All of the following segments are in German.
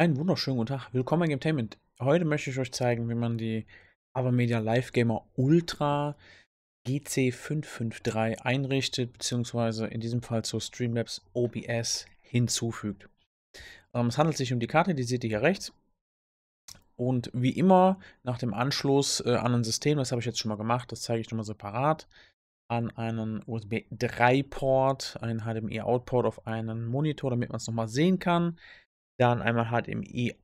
Einen wunderschönen guten Tag. Willkommen bei Gametainment. Heute möchte ich euch zeigen, wie man die Avermedia Live Gamer Ultra GC553 einrichtet, beziehungsweise in diesem Fall zu Streamlabs OBS hinzufügt. Ähm, es handelt sich um die Karte, die seht ihr hier rechts. Und wie immer, nach dem Anschluss äh, an ein System, das habe ich jetzt schon mal gemacht, das zeige ich nochmal separat, an einen USB 3 Port, einen hdmi outport auf einen Monitor, damit man es nochmal sehen kann dann einmal HDMI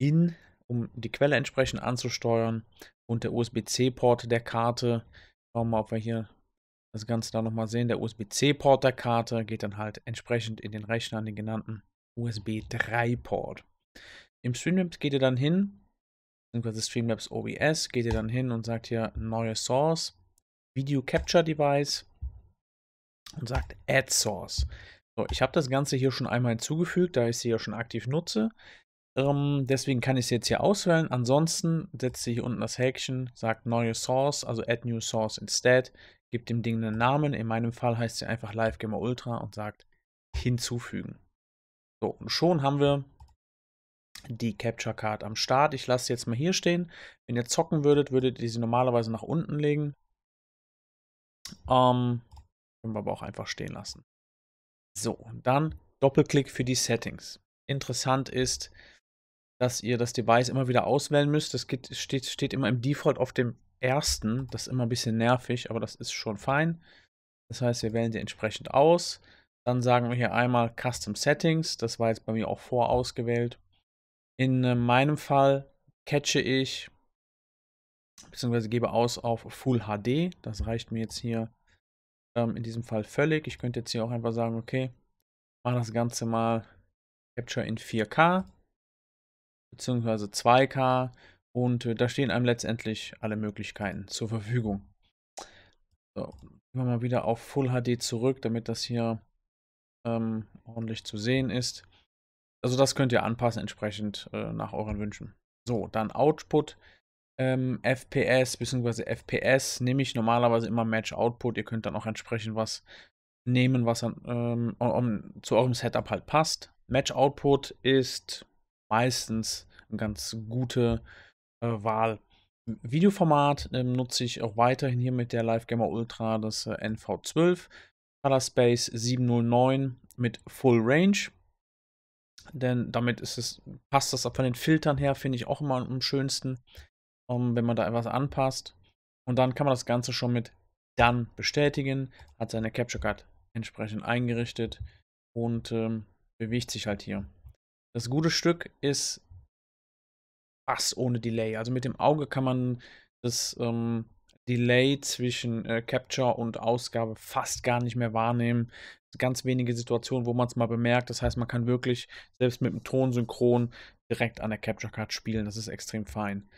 in, um die Quelle entsprechend anzusteuern. Und der USB-C-Port der Karte. Schauen wir mal, ob wir hier das Ganze da nochmal sehen. Der USB-C-Port der Karte geht dann halt entsprechend in den Rechner an den genannten USB 3-Port. Im Streamlabs geht ihr dann hin, beziehungsweise Streamlabs OBS, geht ihr dann hin und sagt hier neue Source, Video Capture Device und sagt Add Source. So, ich habe das Ganze hier schon einmal hinzugefügt, da ich sie ja schon aktiv nutze. Ähm, deswegen kann ich sie jetzt hier auswählen. Ansonsten setzt ihr hier unten das Häkchen, sagt neue Source, also add new source instead, gibt dem Ding einen Namen. In meinem Fall heißt sie einfach Live Gamer Ultra und sagt hinzufügen. So, und schon haben wir die Capture Card am Start. Ich lasse sie jetzt mal hier stehen. Wenn ihr zocken würdet, würdet ihr sie normalerweise nach unten legen. Ähm, können wir aber auch einfach stehen lassen. So, dann Doppelklick für die Settings. Interessant ist, dass ihr das Device immer wieder auswählen müsst. Das geht, steht, steht immer im Default auf dem ersten. Das ist immer ein bisschen nervig, aber das ist schon fein. Das heißt, wir wählen sie entsprechend aus. Dann sagen wir hier einmal Custom Settings. Das war jetzt bei mir auch vorausgewählt. In äh, meinem Fall catche ich bzw. gebe aus auf Full HD. Das reicht mir jetzt hier ähm, in diesem Fall völlig. Ich könnte jetzt hier auch einfach sagen, okay, mach das Ganze mal Capture in 4K beziehungsweise 2K und äh, da stehen einem letztendlich alle Möglichkeiten zur Verfügung. So, gehen wir mal wieder auf Full HD zurück, damit das hier ähm, ordentlich zu sehen ist. Also das könnt ihr anpassen entsprechend äh, nach euren Wünschen. So, dann Output ähm, FPS bzw. FPS nehme ich normalerweise immer Match Output. Ihr könnt dann auch entsprechend was nehmen, was an, ähm, um, zu eurem Setup halt passt. Match Output ist meistens eine ganz gute äh, Wahl. Videoformat ähm, nutze ich auch weiterhin hier mit der Live Gamer Ultra, das äh, NV12 Color Space 709 mit Full Range. Denn damit ist es, passt das von den Filtern her, finde ich auch immer am schönsten um, ähm, wenn man da etwas anpasst. Und dann kann man das Ganze schon mit dann bestätigen, hat seine Capture Card entsprechend eingerichtet und ähm, bewegt sich halt hier. Das gute Stück ist fast ohne Delay. Also mit dem Auge kann man das ähm, Delay zwischen äh, Capture und Ausgabe fast gar nicht mehr wahrnehmen. Ganz wenige Situationen, wo man es mal bemerkt. Das heißt, man kann wirklich selbst mit dem Ton synchron direkt an der Capture Card spielen. Das ist extrem fein.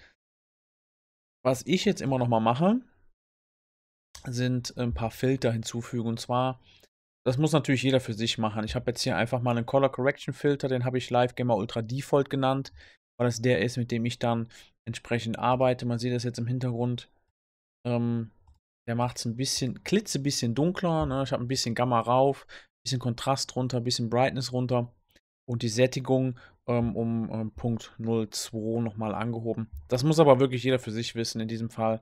Was ich jetzt immer noch mal mache, sind ein paar Filter hinzufügen. Und zwar, das muss natürlich jeder für sich machen. Ich habe jetzt hier einfach mal einen Color Correction Filter, den habe ich Live Gamer Ultra Default genannt, weil das der ist, mit dem ich dann entsprechend arbeite. Man sieht das jetzt im Hintergrund. Ähm, der macht es ein bisschen, klitze ein bisschen dunkler. Ne? Ich habe ein bisschen Gamma rauf, ein bisschen Kontrast runter, ein bisschen Brightness runter und die Sättigung ähm, um ähm, Punkt 0,2 nochmal angehoben. Das muss aber wirklich jeder für sich wissen. In diesem Fall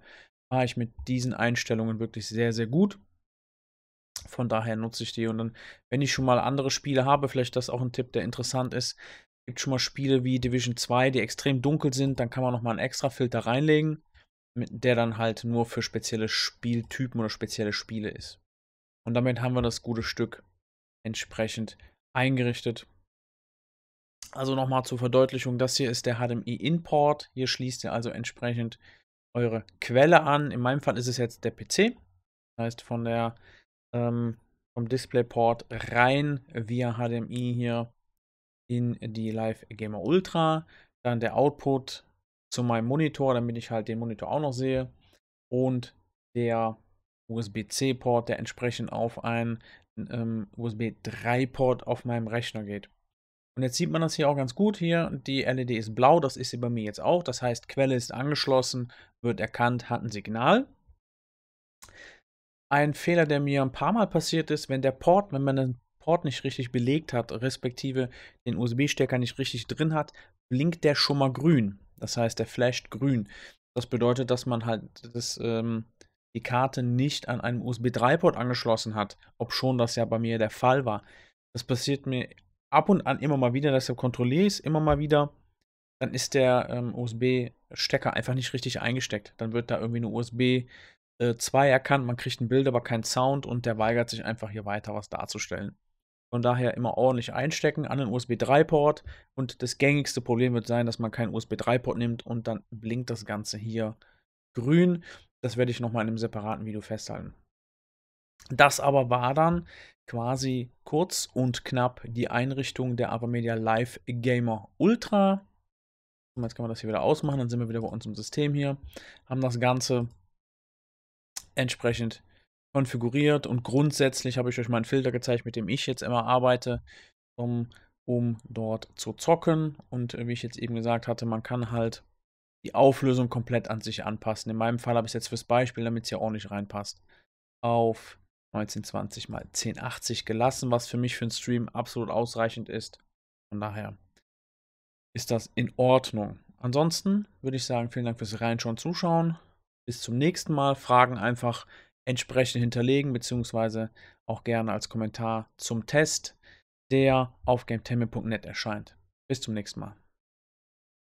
fahre ich mit diesen Einstellungen wirklich sehr, sehr gut. Von daher nutze ich die. Und dann, wenn ich schon mal andere Spiele habe, vielleicht das auch ein Tipp, der interessant ist. Es gibt schon mal Spiele wie Division 2, die extrem dunkel sind. Dann kann man nochmal einen extra Filter reinlegen, der dann halt nur für spezielle Spieltypen oder spezielle Spiele ist. Und damit haben wir das gute Stück entsprechend eingerichtet. Also nochmal zur Verdeutlichung, das hier ist der HDMI-Import. Hier schließt ihr also entsprechend eure Quelle an. In meinem Fall ist es jetzt der PC. Das heißt von der, ähm, vom DisplayPort rein via HDMI hier in die Live Gamer Ultra. Dann der Output zu meinem Monitor, damit ich halt den Monitor auch noch sehe. Und der USB-C-Port, der entsprechend auf einen ähm, USB 3-Port auf meinem Rechner geht. Und jetzt sieht man das hier auch ganz gut hier. Die LED ist blau, das ist sie bei mir jetzt auch. Das heißt, Quelle ist angeschlossen, wird erkannt, hat ein Signal. Ein Fehler, der mir ein paar Mal passiert ist, wenn der Port, wenn man den Port nicht richtig belegt hat, respektive den USB-Stecker nicht richtig drin hat, blinkt der schon mal grün. Das heißt, der flasht grün. Das bedeutet, dass man halt das, ähm, die Karte nicht an einem USB 3-Port angeschlossen hat, ob das ja bei mir der Fall war. Das passiert mir ab und an immer mal wieder, deshalb kontrolliere ich es immer mal wieder, dann ist der ähm, USB-Stecker einfach nicht richtig eingesteckt. Dann wird da irgendwie eine USB 2 äh, erkannt, man kriegt ein Bild, aber keinen Sound und der weigert sich einfach hier weiter was darzustellen. Von daher immer ordentlich einstecken an den USB 3-Port und das gängigste Problem wird sein, dass man keinen USB 3-Port nimmt und dann blinkt das Ganze hier grün. Das werde ich nochmal in einem separaten Video festhalten. Das aber war dann quasi kurz und knapp die Einrichtung der Avamedia Live Gamer Ultra. Jetzt kann man das hier wieder ausmachen, dann sind wir wieder bei uns im System hier. Haben das Ganze entsprechend konfiguriert und grundsätzlich habe ich euch meinen Filter gezeigt, mit dem ich jetzt immer arbeite, um, um dort zu zocken. Und wie ich jetzt eben gesagt hatte, man kann halt die Auflösung komplett an sich anpassen. In meinem Fall habe ich es jetzt fürs Beispiel, damit es hier ordentlich reinpasst, auf 1920 mal 1080 gelassen, was für mich für einen Stream absolut ausreichend ist. Von daher ist das in Ordnung. Ansonsten würde ich sagen, vielen Dank fürs Reinschauen, und Zuschauen. Bis zum nächsten Mal. Fragen einfach entsprechend hinterlegen, beziehungsweise auch gerne als Kommentar zum Test, der auf gametemme.net erscheint. Bis zum nächsten Mal.